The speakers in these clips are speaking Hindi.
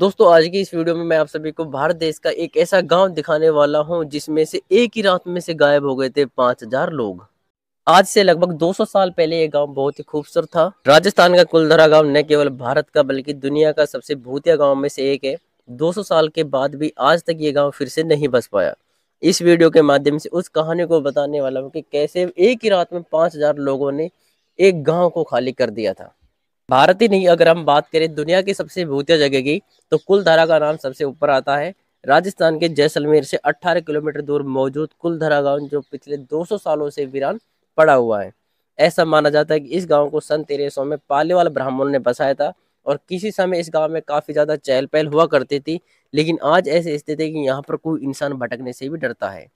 दोस्तों आज की इस वीडियो में मैं आप सभी को भारत देश का एक ऐसा गांव दिखाने वाला हूं जिसमें से एक ही रात में से गायब हो गए थे 5000 लोग आज से लगभग 200 साल पहले ये गांव बहुत ही खूबसूरत था राजस्थान का कुलधरा गांव न केवल भारत का बल्कि दुनिया का सबसे भूतिया गाँव में से एक है दो साल के बाद भी आज तक ये गाँव फिर से नहीं बस पाया इस वीडियो के माध्यम से उस कहानी को बताने वाला हूँ कि कैसे एक ही रात में पाँच लोगों ने एक गाँव को खाली कर दिया था भारत ही नहीं अगर हम बात करें दुनिया की सबसे भूतिया जगह की तो कुलधारा का नाम सबसे ऊपर आता है राजस्थान के जैसलमेर से 18 किलोमीटर दूर मौजूद धरा गांव जो पिछले 200 सालों से वीरान पड़ा हुआ है ऐसा माना जाता है कि इस गांव को सन तेरह में पालेवाल ब्राह्मणों ने बसाया था और किसी समय इस गांव में काफ़ी ज़्यादा चहल पहल हुआ करती थी लेकिन आज ऐसी स्थिति की कि यहाँ पर कोई इंसान भटकने से भी डरता है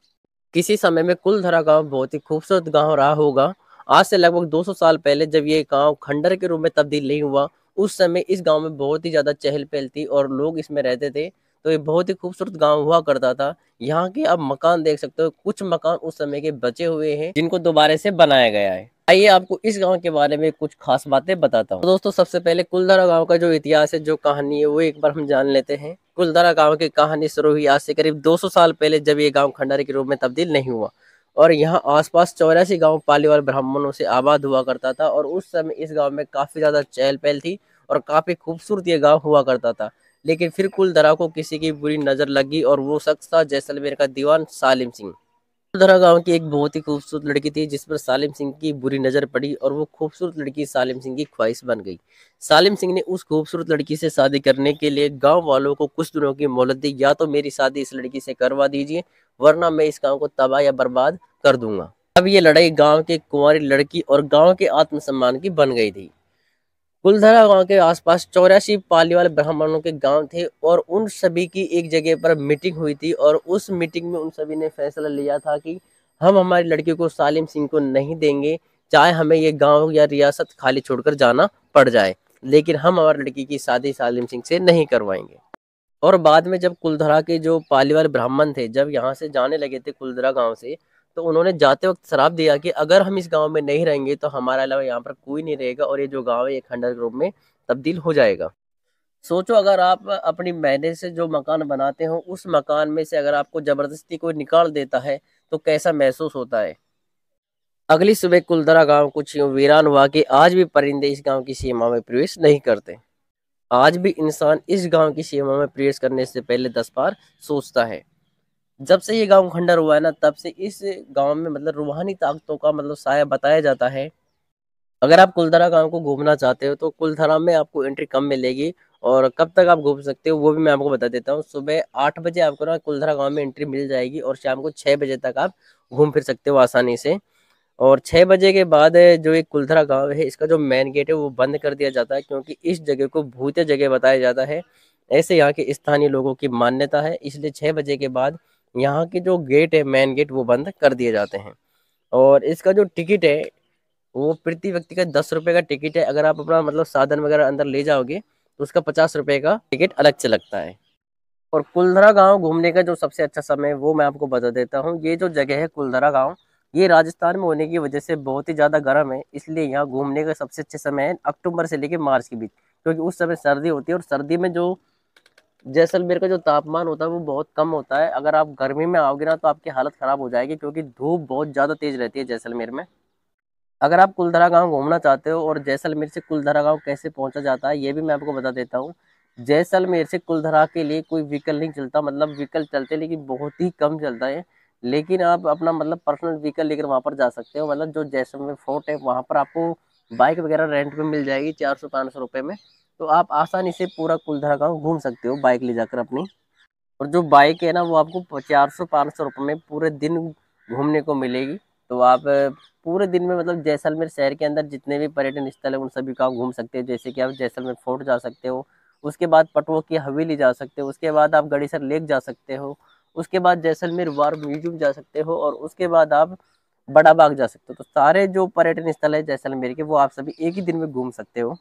किसी समय में कुलधरा गाँव बहुत ही खूबसूरत गाँव रहा होगा आज से लगभग 200 साल पहले जब ये गांव खंडर के रूप में तब्दील नहीं हुआ उस समय इस गांव में बहुत ही ज़्यादा चहल पहल थी और लोग इसमें रहते थे तो ये बहुत ही खूबसूरत गांव हुआ करता था यहाँ के आप मकान देख सकते हो कुछ मकान उस समय के बचे हुए हैं जिनको दोबारा से बनाया गया है आइए आपको इस गांव के बारे में कुछ खास बातें बताता हूँ तो दोस्तों सबसे पहले कुलधारा गांव का जो इतिहास है जो कहानी है वो एक बार हम जान लेते हैं कुलधारा गांव की कहानी शुरू हुई आज से करीब 200 साल पहले जब ये गांव खंडारी के रूप में तब्दील नहीं हुआ और यहाँ आसपास चौरासी गांव पालीवाल ब्राह्मणों से आबाद हुआ करता था और उस समय इस गांव में काफ़ी ज़्यादा चहल पहल थी और काफ़ी खूबसूरत ये गांव हुआ करता था लेकिन फिर कुल दरा को किसी की बुरी नज़र लगी और वो शख्स था जैसलमेर का दीवान सालिम सिंह धरा गांव की एक बहुत ही खूबसूरत लड़की थी जिस पर सालिम सिंह की बुरी नजर पड़ी और वो खूबसूरत लड़की सालिम सिंह की ख्वाहिश बन गई सालिम सिंह ने उस खूबसूरत लड़की से शादी करने के लिए गांव वालों को कुछ दिनों की मोहलत दी या तो मेरी शादी इस लड़की से करवा दीजिए वरना मैं इस गाँव को तबाह या बर्बाद कर दूंगा अब ये लड़ाई गाँव के कुंवारी लड़की और गाँव के आत्मसम्मान की बन गई थी कुलधरा गांव के आसपास चौरासी पालीवाल ब्राह्मणों के गांव थे और उन सभी की एक जगह पर मीटिंग हुई थी और उस मीटिंग में उन सभी ने फैसला लिया था कि हम हमारी लड़की को सालिम सिंह को नहीं देंगे चाहे हमें ये गांव या रियासत खाली छोड़कर जाना पड़ जाए लेकिन हम हमारी लड़की की शादी सालिम सिंह से नहीं करवाएंगे और बाद में जब कुलधरा के जो पालीवाल ब्राह्मण थे जब यहाँ से जाने लगे थे कुलधरा गाँव से तो उन्होंने जाते वक्त शराब दिया कि अगर हम इस गांव में नहीं रहेंगे तो हमारे अलावा यहाँ पर कोई नहीं रहेगा और ये जो गांव है एक खंडर ग्रुप में तब्दील हो जाएगा सोचो अगर आप अपनी मेहनत से जो मकान बनाते हो उस मकान में से अगर आपको ज़बरदस्ती कोई निकाल देता है तो कैसा महसूस होता है अगली सुबह कुलदरा गाँव कुछ यूँ वीरान हुआ कि आज भी परिंदे इस गाँव की सीमा में प्रवेश नहीं करते आज भी इंसान इस गांव की सीमा में प्रवेश करने से पहले दस बार सोचता है जब से ये गांव खंडर हुआ है ना तब से इस गांव में मतलब रूहानी ताकतों का मतलब साया बताया जाता है अगर आप कुलधरा गांव को घूमना चाहते हो तो कुलधरा में आपको एंट्री कम मिलेगी और कब तक आप घूम सकते हो वो भी मैं आपको बता देता हूँ सुबह आठ बजे आपको ना कुलधरा गाँव में एंट्री मिल जाएगी और शाम को छः बजे तक आप घूम फिर सकते हो आसानी से और छः बजे के बाद जो एक कुलधरा गांव है इसका जो मेन गेट है वो बंद कर दिया जाता है क्योंकि इस जगह को भूतिया जगह बताया जाता है ऐसे यहाँ के स्थानीय लोगों की मान्यता है इसलिए छः बजे के बाद यहाँ के जो गेट है मेन गेट वो बंद कर दिए जाते हैं और इसका जो टिकट है वो प्रति व्यक्ति का दस रुपये का टिकट है अगर आप अपना मतलब साधन वगैरह अंदर ले जाओगे तो उसका पचास रुपये का टिकट अलग से लगता है और कुलधरा गांव घूमने का जो सबसे अच्छा समय है वो मैं आपको बता देता हूँ ये जो जगह है कुलधरा गांव ये राजस्थान में होने की वजह से बहुत ही ज़्यादा गर्म है इसलिए यहाँ घूमने का सबसे अच्छे समय है अक्टूबर से लेकर मार्च के बीच क्योंकि उस समय सर्दी होती है और सर्दी में जो जैसलमेर का जो तापमान होता है वो बहुत कम होता है अगर आप गर्मी में आओगे ना तो आपकी हालत ख़राब हो जाएगी क्योंकि धूप बहुत ज़्यादा तेज़ रहती है जैसलमेर में अगर आप कुलधरा गांव घूमना चाहते हो और जैसलमेर से कुलधरा गांव कैसे पहुंचा जाता है ये भी मैं आपको बता देता हूँ जैसलमेर से कुलधरा के लिए कोई व्हीकल नहीं चलता मतलब व्हीकल चलते लेकिन बहुत ही कम चलता है लेकिन आप अपना मतलब पर्सनल व्हीकल लेकर वहाँ पर जा सकते हो मतलब जो जैसलमेर फोर्ट है वहाँ पर आपको बाइक वगैरह रेंट पर मिल जाएगी चार सौ पाँच सौ रुपये में तो आप आसानी से पूरा कुलधरा गाँव घूम सकते हो बाइक ले जाकर अपनी और जो बाइक है ना वो आपको चार सौ पाँच सौ रुपये में पूरे दिन घूमने को मिलेगी तो आप पूरे दिन में मतलब जैसलमेर शहर के अंदर जितने भी पर्यटन स्थल हैं उन सभी का घूम सकते हो जैसे कि आप जैसलमेर फोर्ट जा सकते हो उसके बाद पटवो की हवेली जा सकते हो उसके बाद आप गड़ीसर लेक जा सकते हो उसके बाद जैसलमेर वार म्यूजियम जा सकते हो और उसके बाद आप बड़ा बाग जा सकते हो तो सारे जो पर्यटन स्थल है जैसलमेर के वो आप सभी एक ही दिन में घूम सकते हो